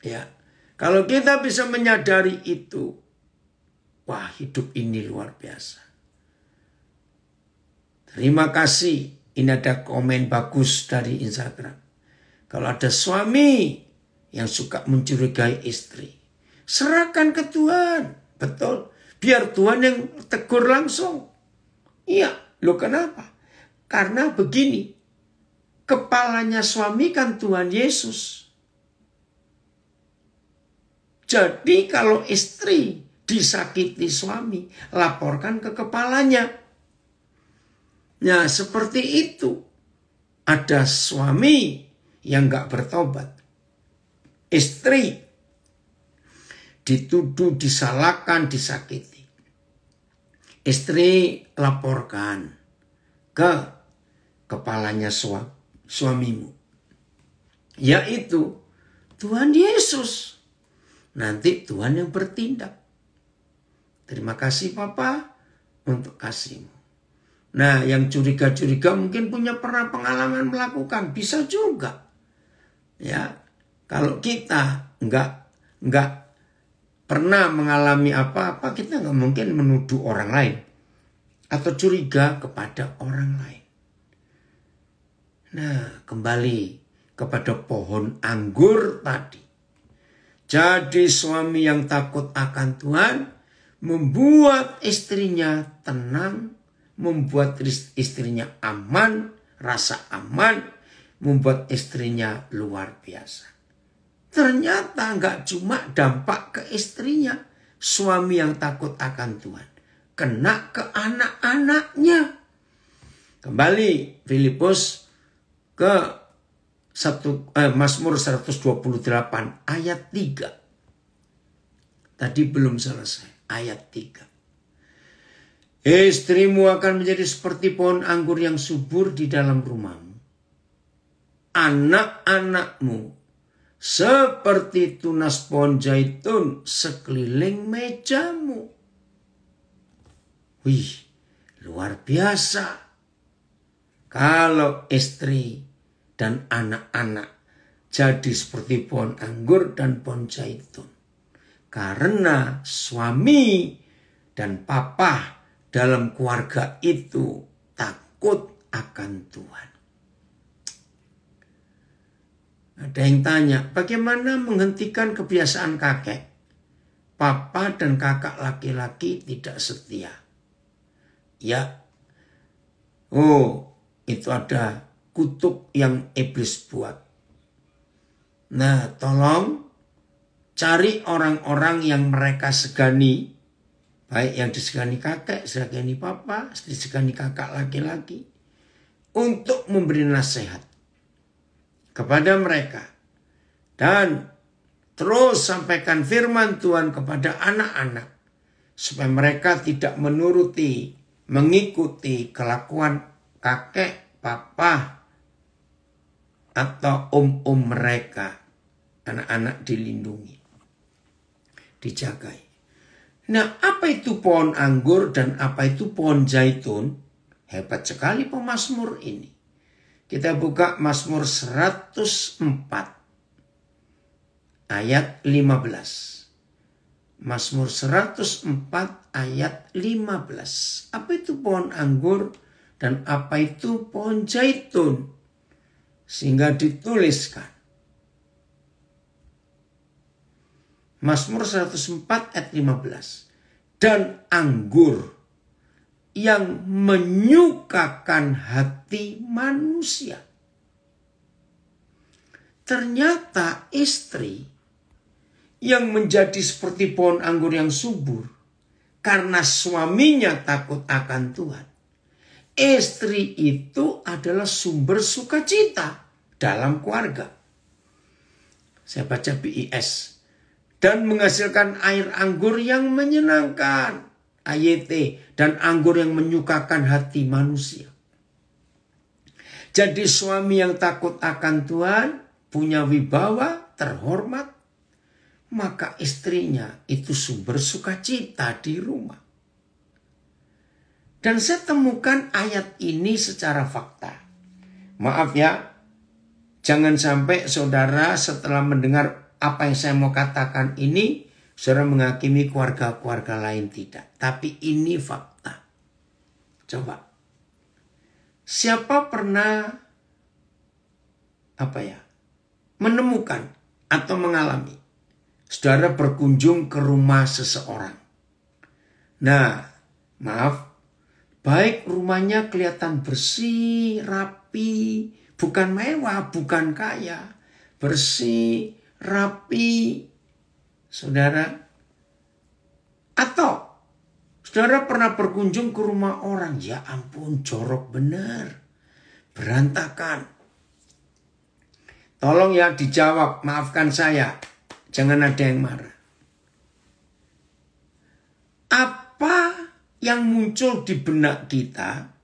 ya, kalau kita bisa menyadari itu, wah hidup ini luar biasa. Terima kasih, ini ada komen bagus dari Instagram. Kalau ada suami yang suka mencurigai istri, serahkan ke Tuhan. Betul, biar Tuhan yang tegur langsung. Iya, lo kenapa? Karena begini, kepalanya suami kan Tuhan Yesus. Jadi kalau istri disakiti suami, laporkan ke kepalanya. Nah seperti itu. Ada suami yang gak bertobat. Istri dituduh, disalahkan, disakiti. Istri laporkan ke kepalanya suami suamimu. Yaitu Tuhan Yesus. Nanti Tuhan yang bertindak. Terima kasih Papa untuk kasihmu. Nah yang curiga-curiga mungkin punya pernah pengalaman melakukan. Bisa juga. Ya, kalau kita nggak nggak pernah mengalami apa-apa, kita nggak mungkin menuduh orang lain atau curiga kepada orang lain. Nah, kembali kepada pohon anggur tadi. Jadi suami yang takut akan Tuhan membuat istrinya tenang, membuat istrinya aman, rasa aman, membuat istrinya luar biasa. Ternyata nggak cuma dampak ke istrinya, suami yang takut akan Tuhan. Kena ke anak-anaknya. Kembali Filipus ke satu eh, Mazmur 128 ayat 3. Tadi belum selesai, ayat 3. Istrimu akan menjadi seperti pohon anggur yang subur di dalam rumahmu. Anak-anakmu seperti tunas pohon zaitun sekeliling mejamu. Wih, luar biasa kalau istri dan anak-anak jadi seperti pohon anggur dan pohon zaitun. Karena suami dan papa dalam keluarga itu takut akan Tuhan. Ada yang tanya, bagaimana menghentikan kebiasaan kakek? Papa dan kakak laki-laki tidak setia. Ya, oh itu ada kutub yang iblis buat. Nah, tolong cari orang-orang yang mereka segani, baik yang disegani kakek, disegani papa, disegani kakak laki-laki, untuk memberi nasihat kepada mereka. Dan terus sampaikan firman Tuhan kepada anak-anak supaya mereka tidak menuruti, mengikuti kelakuan kakek, papa, atau om-om mereka. Anak-anak dilindungi, dijagai. Nah, apa itu pohon anggur dan apa itu pohon zaitun? Hebat sekali pemazmur ini. Kita buka Mazmur 104 ayat 15. Mazmur 104 ayat 15. Apa itu pohon anggur? dan apa itu pohon zaitun sehingga dituliskan. Mazmur 104 ayat 15. Dan anggur yang menyukakan hati manusia. Ternyata istri yang menjadi seperti pohon anggur yang subur karena suaminya takut akan Tuhan istri itu adalah sumber sukacita dalam keluarga. Saya baca BIS. Dan menghasilkan air anggur yang menyenangkan. AYT. Dan anggur yang menyukakan hati manusia. Jadi suami yang takut akan Tuhan, punya wibawa, terhormat, maka istrinya itu sumber sukacita di rumah. Dan saya temukan ayat ini secara fakta. Maaf ya, jangan sampai saudara setelah mendengar apa yang saya mau katakan ini, saudara menghakimi keluarga-keluarga lain tidak. Tapi ini fakta. Coba. Siapa pernah apa ya? menemukan atau mengalami saudara berkunjung ke rumah seseorang. Nah, maaf Baik rumahnya kelihatan bersih, rapi, bukan mewah, bukan kaya. Bersih, rapi, saudara. Atau saudara pernah berkunjung ke rumah orang, ya ampun jorok benar berantakan. Tolong ya dijawab, maafkan saya, jangan ada yang marah. Apa yang muncul di benak kita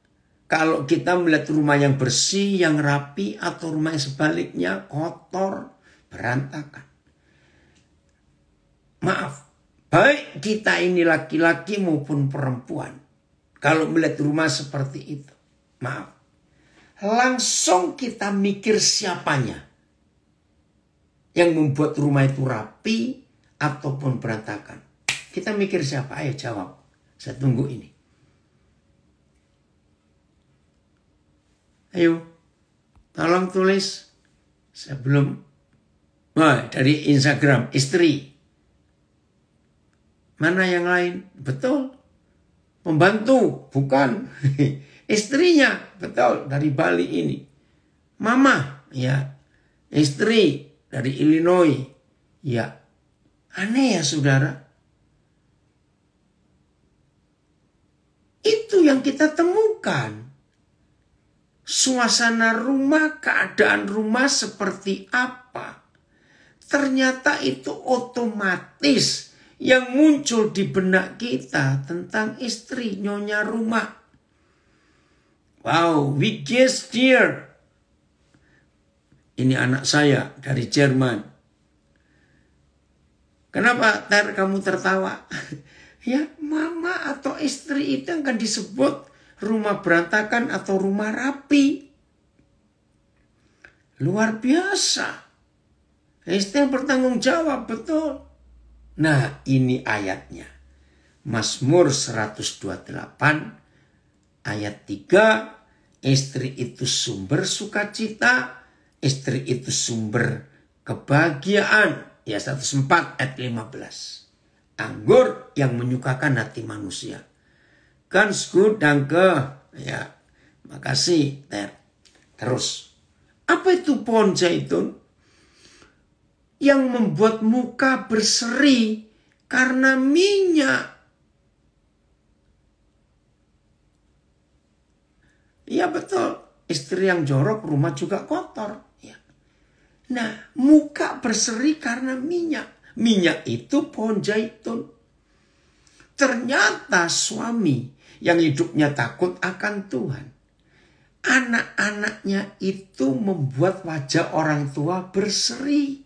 kalau kita melihat rumah yang bersih, yang rapi, atau rumah yang sebaliknya kotor, berantakan. Maaf, baik kita ini laki-laki maupun perempuan. Kalau melihat rumah seperti itu, maaf. Langsung kita mikir siapanya yang membuat rumah itu rapi ataupun berantakan. Kita mikir siapa? Ayo jawab. Saya tunggu ini. Ayo, tolong tulis sebelum Wah, dari Instagram istri. Mana yang lain? Betul. Pembantu, bukan. *laughs* Istrinya, betul. Dari Bali ini. Mama, ya. Istri dari Illinois. Ya. Aneh ya saudara. itu yang kita temukan. Suasana rumah, keadaan rumah seperti apa. Ternyata itu otomatis yang muncul di benak kita tentang istri nyonya rumah. Wow, we guess dear. Ini anak saya dari Jerman. Kenapa ter kamu tertawa? *laughs* ya mama atau istri itu yang akan disebut rumah berantakan atau rumah rapi. Luar biasa. Ya, istri yang bertanggung jawab, betul. Nah, ini ayatnya. Mazmur 128 ayat 3, istri itu sumber sukacita, istri itu sumber kebahagiaan. Ya 104 ayat 15 anggur yang menyukakan hati manusia. Kan skud dangke. Ya, makasih Ter. Terus, apa itu pohon zaitun? Yang membuat muka berseri karena minyak. Iya betul, istri yang jorok rumah juga kotor. Ya. Nah, muka berseri karena minyak minyak itu pohon zaitun. Ternyata suami yang hidupnya takut akan Tuhan. Anak-anaknya itu membuat wajah orang tua berseri.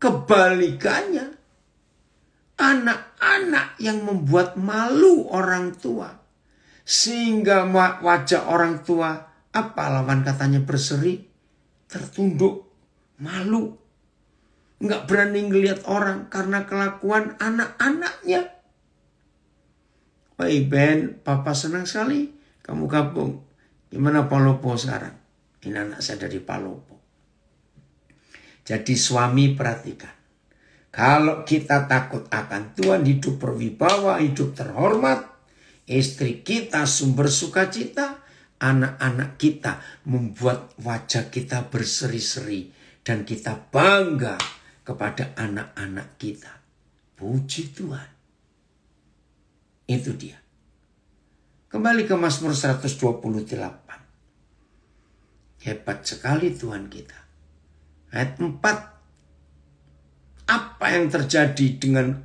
Kebalikannya, anak-anak yang membuat malu orang tua. Sehingga wajah orang tua, apa lawan katanya berseri? Tertunduk, malu, nggak berani ngelihat orang karena kelakuan anak-anaknya. Pak Iben, papa senang sekali kamu gabung. Gimana Palopo sekarang? Ini anak saya dari Palopo. Jadi suami perhatikan. Kalau kita takut akan Tuhan hidup berwibawa, hidup terhormat. Istri kita sumber sukacita. Anak-anak kita membuat wajah kita berseri-seri. Dan kita bangga kepada anak-anak kita. Puji Tuhan. Itu dia. Kembali ke Mazmur 128. Hebat sekali Tuhan kita. Ayat 4. Apa yang terjadi dengan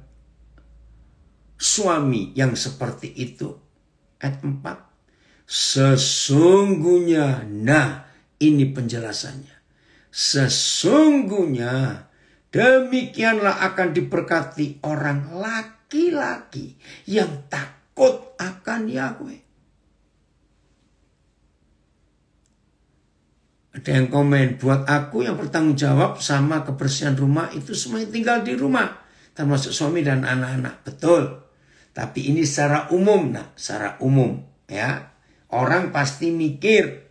suami yang seperti itu? Ayat 4. Sesungguhnya, nah ini penjelasannya. Sesungguhnya Demikianlah akan diberkati orang laki-laki yang takut akan Yahweh. Ada yang komen, buat aku yang bertanggung jawab sama kebersihan rumah itu semuanya tinggal di rumah. Termasuk suami dan anak-anak. Betul. Tapi ini secara umum, nah, secara umum ya. Orang pasti mikir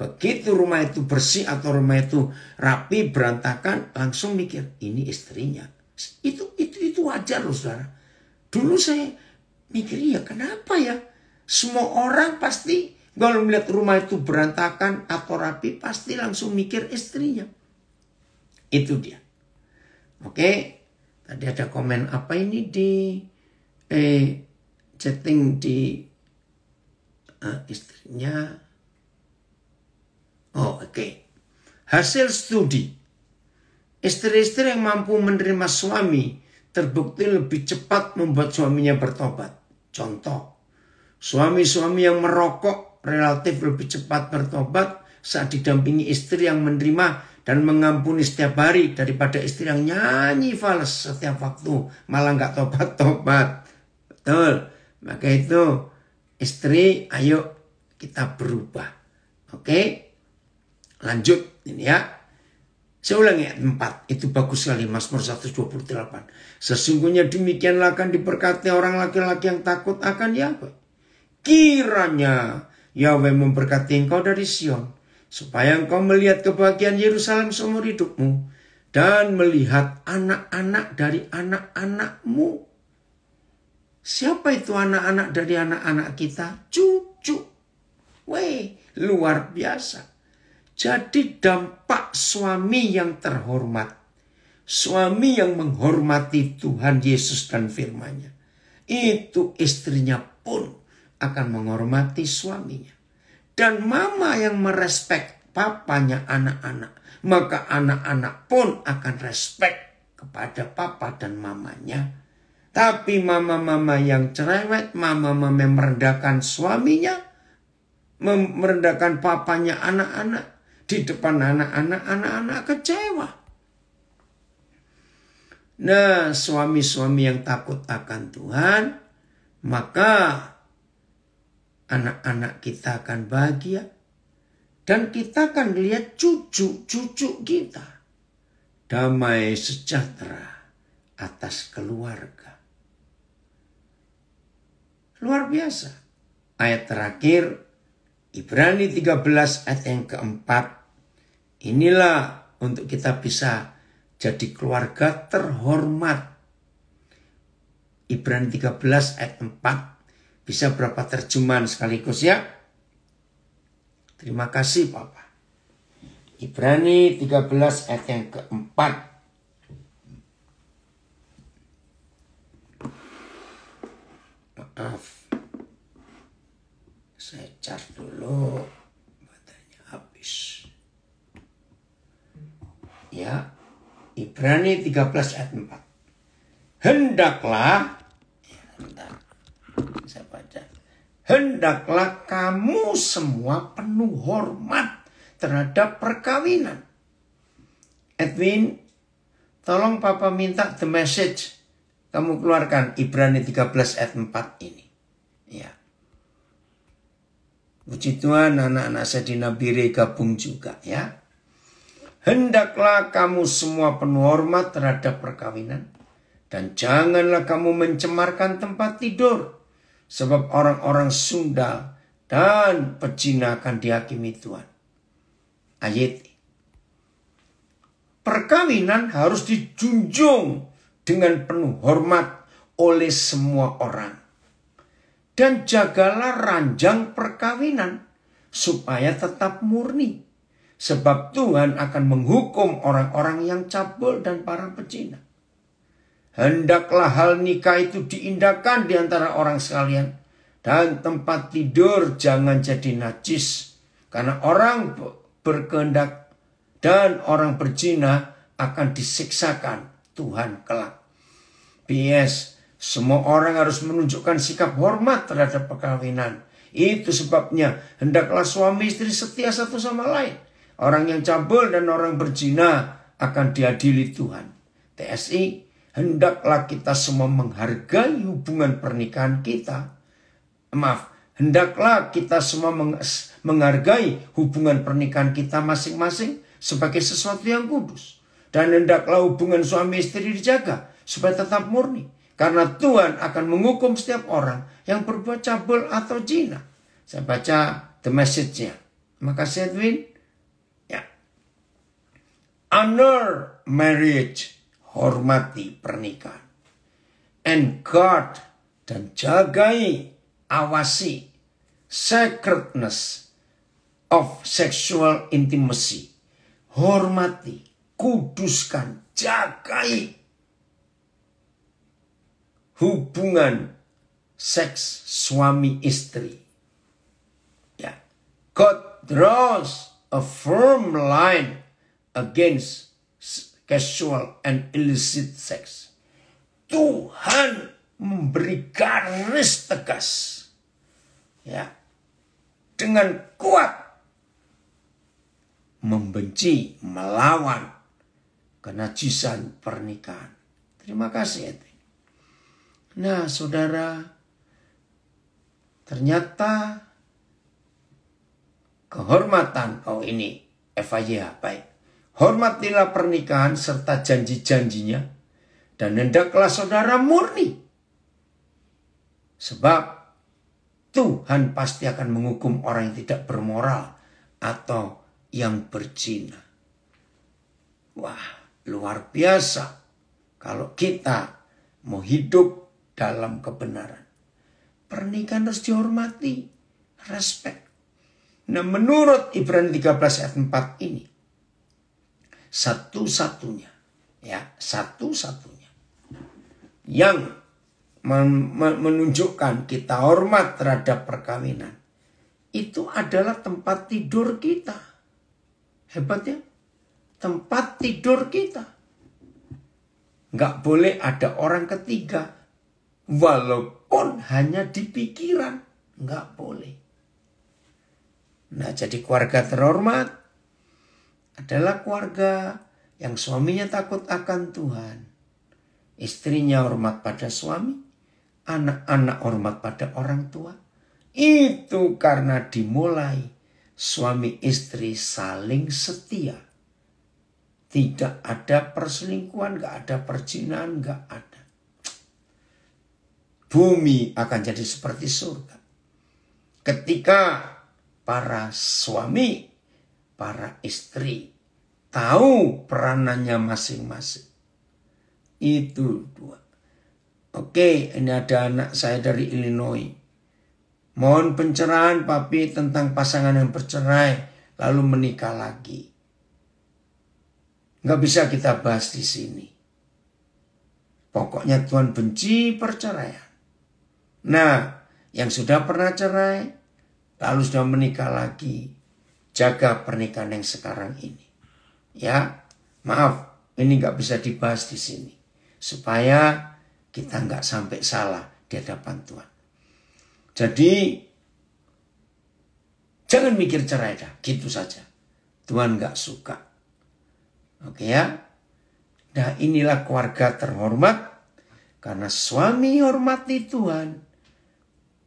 Begitu rumah itu bersih atau rumah itu rapi, berantakan, langsung mikir, ini istrinya. Itu itu itu wajar loh saudara. Dulu saya mikir, ya kenapa ya? Semua orang pasti kalau melihat rumah itu berantakan atau rapi, pasti langsung mikir istrinya. Itu dia. Oke, tadi ada komen apa ini di eh, chatting di uh, istrinya Oh, oke. Okay. Hasil studi. Istri-istri yang mampu menerima suami terbukti lebih cepat membuat suaminya bertobat. Contoh, suami-suami yang merokok relatif lebih cepat bertobat saat didampingi istri yang menerima dan mengampuni setiap hari daripada istri yang nyanyi fals setiap waktu malah nggak tobat-tobat. Betul. Maka itu istri ayo kita berubah. Oke? Okay? Lanjut ini ya. Saya ulangi ayat 4. Itu bagus sekali Mazmur 128. Sesungguhnya demikianlah akan diberkati orang laki-laki yang takut akan Yahweh. Kiranya Yahweh memberkati engkau dari Sion. Supaya engkau melihat kebahagiaan Yerusalem seumur hidupmu. Dan melihat anak-anak dari anak-anakmu. Siapa itu anak-anak dari anak-anak kita? Cucu. Weh, luar biasa. Jadi dampak suami yang terhormat, suami yang menghormati Tuhan Yesus dan firman-Nya, itu istrinya pun akan menghormati suaminya. Dan mama yang merespek papanya anak-anak, maka anak-anak pun akan respek kepada papa dan mamanya. Tapi mama-mama yang cerewet, mama-mama yang merendahkan suaminya, merendahkan papanya anak-anak, di depan anak-anak, anak-anak kecewa. Nah, suami-suami yang takut akan Tuhan, maka anak-anak kita akan bahagia. Dan kita akan lihat cucu-cucu kita. Damai sejahtera atas keluarga. Luar biasa. Ayat terakhir, Ibrani 13 ayat yang keempat Inilah untuk kita bisa jadi keluarga terhormat. Ibrani 13 ayat 4. Bisa berapa terjemahan sekaligus ya? Terima kasih Bapak. Ibrani 13 ayat yang keempat. maaf saya cat dulu ya Ibrani 13 ayat 4 hendaklah hendaklah kamu semua penuh hormat terhadap perkawinan Edwin tolong papa minta the message kamu keluarkan Ibrani 13 ayat 4 ini ya Puji Tuhan anak-anak saya di Nabire gabung juga ya hendaklah kamu semua penuh hormat terhadap perkawinan, dan janganlah kamu mencemarkan tempat tidur, sebab orang-orang Sunda dan pecina dihakimi Tuhan. Ayat Perkawinan harus dijunjung dengan penuh hormat oleh semua orang. Dan jagalah ranjang perkawinan supaya tetap murni Sebab Tuhan akan menghukum orang-orang yang cabul dan para pecina. Hendaklah hal nikah itu diindahkan di antara orang sekalian. Dan tempat tidur jangan jadi najis. Karena orang berkehendak dan orang berzina akan disiksakan Tuhan kelak. PS, semua orang harus menunjukkan sikap hormat terhadap perkawinan. Itu sebabnya hendaklah suami istri setia satu sama lain Orang yang cabul dan orang berzina akan diadili Tuhan. TSI, hendaklah kita semua menghargai hubungan pernikahan kita. Maaf, hendaklah kita semua menghargai hubungan pernikahan kita masing-masing sebagai sesuatu yang kudus. Dan hendaklah hubungan suami istri dijaga supaya tetap murni. Karena Tuhan akan menghukum setiap orang yang berbuat cabul atau jina. Saya baca the message-nya. Makasih Edwin. Honor marriage, hormati pernikahan. And guard dan jagai, awasi sacredness of sexual intimacy. Hormati, kuduskan, jagai hubungan seks suami istri. Ya. God draws a firm line against casual and illicit sex. Tuhan memberi garis tegas ya dengan kuat membenci, melawan kenajisan pernikahan. Terima kasih, Nah, saudara, ternyata kehormatan kau ini, Eva baik Hormatilah pernikahan serta janji-janjinya, dan hendaklah saudara murni. Sebab Tuhan pasti akan menghukum orang yang tidak bermoral atau yang berzina. Wah, luar biasa kalau kita mau hidup dalam kebenaran. Pernikahan harus dihormati, respect. Nah, menurut Ibrani 13 ayat 4 ini, satu-satunya ya satu-satunya yang menunjukkan kita hormat terhadap perkawinan itu adalah tempat tidur kita. Hebat ya? Tempat tidur kita. Nggak boleh ada orang ketiga. Walaupun hanya di pikiran. Nggak boleh. Nah jadi keluarga terhormat adalah keluarga yang suaminya takut akan Tuhan. Istrinya hormat pada suami, anak-anak hormat pada orang tua. Itu karena dimulai suami istri saling setia. Tidak ada perselingkuhan, gak ada perjinaan, gak ada. Bumi akan jadi seperti surga. Ketika para suami para istri tahu peranannya masing-masing. Itu dua. Oke, ini ada anak saya dari Illinois. Mohon pencerahan papi tentang pasangan yang bercerai lalu menikah lagi. Nggak bisa kita bahas di sini. Pokoknya Tuhan benci perceraian. Nah, yang sudah pernah cerai, lalu sudah menikah lagi, jaga pernikahan yang sekarang ini. Ya, maaf, ini nggak bisa dibahas di sini. Supaya kita nggak sampai salah di hadapan Tuhan. Jadi, jangan mikir cerai dah, gitu saja. Tuhan nggak suka. Oke ya? Nah inilah keluarga terhormat karena suami hormati Tuhan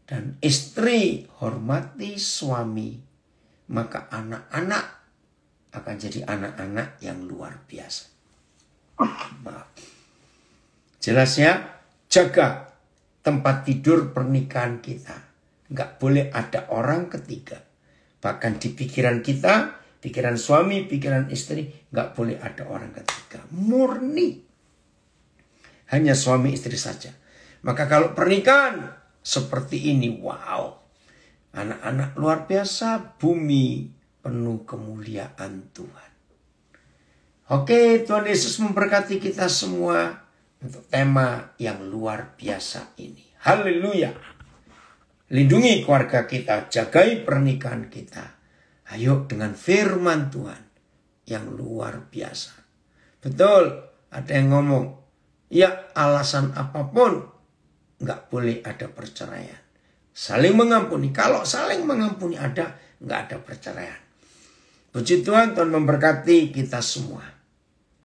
dan istri hormati suami maka anak-anak akan jadi anak-anak yang luar biasa. Maaf. Nah, jelasnya, jaga tempat tidur pernikahan kita. Nggak boleh ada orang ketiga. Bahkan di pikiran kita, pikiran suami, pikiran istri, nggak boleh ada orang ketiga. Murni. Hanya suami istri saja. Maka kalau pernikahan seperti ini, wow. Anak-anak luar biasa, bumi penuh kemuliaan Tuhan. Oke, Tuhan Yesus memberkati kita semua untuk tema yang luar biasa ini. Haleluya. Lindungi keluarga kita, jagai pernikahan kita. Ayo dengan firman Tuhan yang luar biasa. Betul, ada yang ngomong, ya alasan apapun nggak boleh ada perceraian. Saling mengampuni. Kalau saling mengampuni ada, nggak ada perceraian. Puji Tuhan, Tuhan memberkati kita semua.